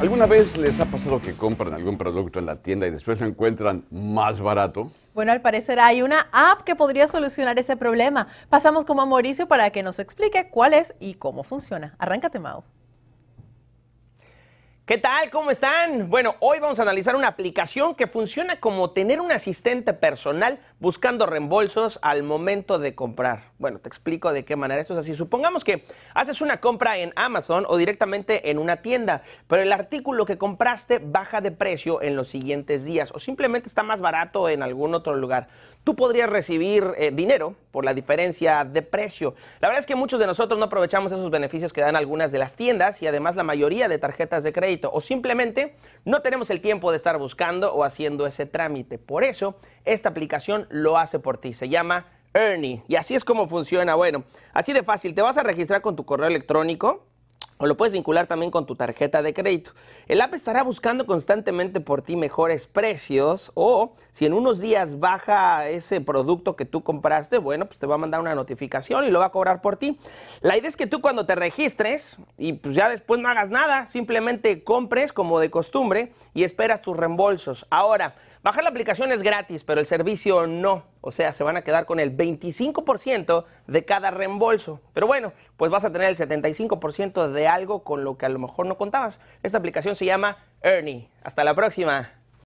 ¿Alguna vez les ha pasado que compran algún producto en la tienda y después lo encuentran más barato? Bueno, al parecer hay una app que podría solucionar ese problema. Pasamos como a Mauricio para que nos explique cuál es y cómo funciona. Arráncate, Mau. ¿Qué tal? ¿Cómo están? Bueno, hoy vamos a analizar una aplicación que funciona como tener un asistente personal buscando reembolsos al momento de comprar. Bueno, te explico de qué manera esto es así. Supongamos que haces una compra en Amazon o directamente en una tienda, pero el artículo que compraste baja de precio en los siguientes días o simplemente está más barato en algún otro lugar. Tú podrías recibir eh, dinero por la diferencia de precio. La verdad es que muchos de nosotros no aprovechamos esos beneficios que dan algunas de las tiendas y además la mayoría de tarjetas de crédito o simplemente no tenemos el tiempo de estar buscando o haciendo ese trámite. Por eso, esta aplicación lo hace por ti. Se llama Ernie y así es como funciona. Bueno, así de fácil, te vas a registrar con tu correo electrónico o lo puedes vincular también con tu tarjeta de crédito. El app estará buscando constantemente por ti mejores precios o si en unos días baja ese producto que tú compraste, bueno, pues te va a mandar una notificación y lo va a cobrar por ti. La idea es que tú cuando te registres y pues ya después no hagas nada, simplemente compres como de costumbre y esperas tus reembolsos. Ahora, bajar la aplicación es gratis, pero el servicio no o sea, se van a quedar con el 25% de cada reembolso. Pero bueno, pues vas a tener el 75% de algo con lo que a lo mejor no contabas. Esta aplicación se llama Ernie. Hasta la próxima.